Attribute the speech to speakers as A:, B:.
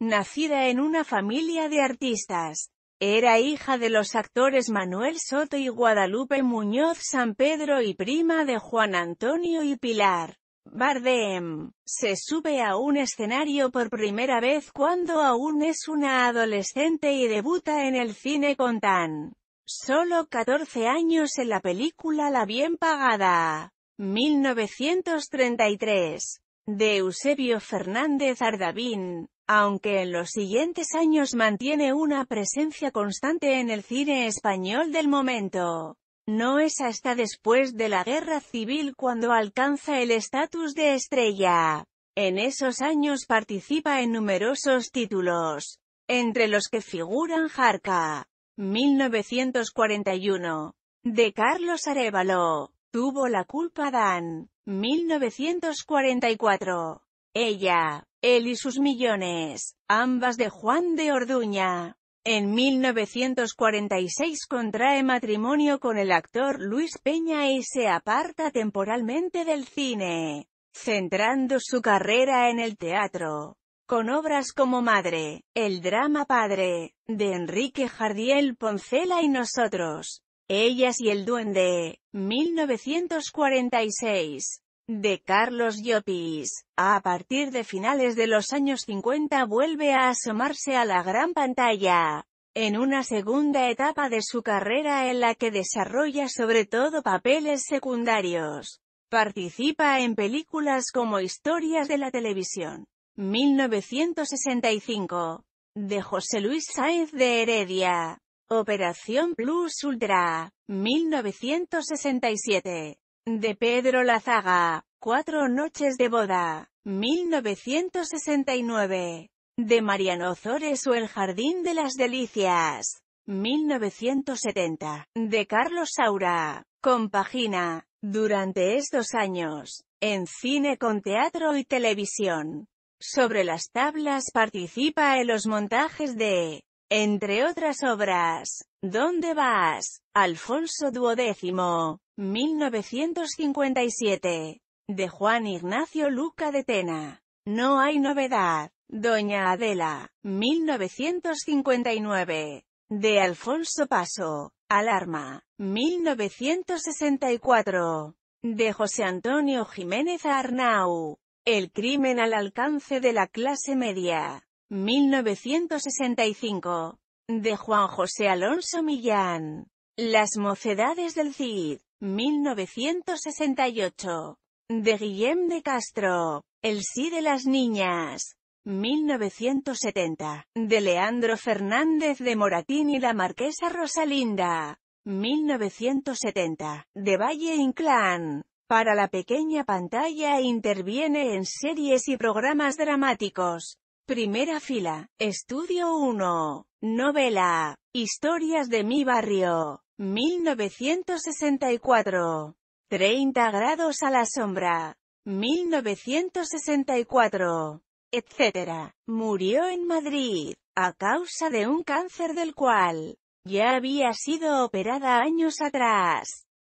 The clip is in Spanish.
A: Nacida en una familia de artistas, era hija de los actores Manuel Soto y Guadalupe Muñoz San Pedro y prima de Juan Antonio y Pilar. Bardem, se sube a un escenario por primera vez cuando aún es una adolescente y debuta en el cine con tan solo 14 años en la película La Bien Pagada, 1933 de Eusebio Fernández Ardavín, aunque en los siguientes años mantiene una presencia constante en el cine español del momento. No es hasta después de la guerra civil cuando alcanza el estatus de estrella. En esos años participa en numerosos títulos, entre los que figuran Jarca, 1941, de Carlos Arevalo, Tuvo la culpa Dan. 1944. Ella, él y sus millones, ambas de Juan de Orduña. En 1946 contrae matrimonio con el actor Luis Peña y se aparta temporalmente del cine, centrando su carrera en el teatro, con obras como Madre, El drama Padre, de Enrique Jardiel Poncela y Nosotros, ellas y el Duende, 1946, de Carlos Llopis. A partir de finales de los años 50 vuelve a asomarse a la gran pantalla, en una segunda etapa de su carrera en la que desarrolla sobre todo papeles secundarios. Participa en películas como Historias de la Televisión, 1965, de José Luis Sáenz de Heredia. Operación Plus Ultra, 1967. De Pedro Lazaga, Cuatro noches de boda, 1969. De Mariano Zores o El jardín de las delicias, 1970. De Carlos Saura, compagina, durante estos años, en cine con teatro y televisión. Sobre las tablas participa en los montajes de entre otras obras, ¿Dónde vas? Alfonso Duodécimo, 1957, de Juan Ignacio Luca de Tena. No hay novedad, Doña Adela, 1959, de Alfonso Paso, Alarma, 1964, de José Antonio Jiménez Arnau, El crimen al alcance de la clase media. 1965. De Juan José Alonso Millán. Las mocedades del CID. 1968. De Guillem de Castro. El sí de las niñas. 1970. De Leandro Fernández de Moratín y la marquesa Rosalinda. 1970. De Valle Inclán. Para la pequeña pantalla interviene en series y programas dramáticos. Primera fila, Estudio 1, Novela, Historias de mi barrio, 1964. 30 grados a la sombra, 1964, etc. Murió en Madrid, a causa de un cáncer del cual ya había sido operada años atrás.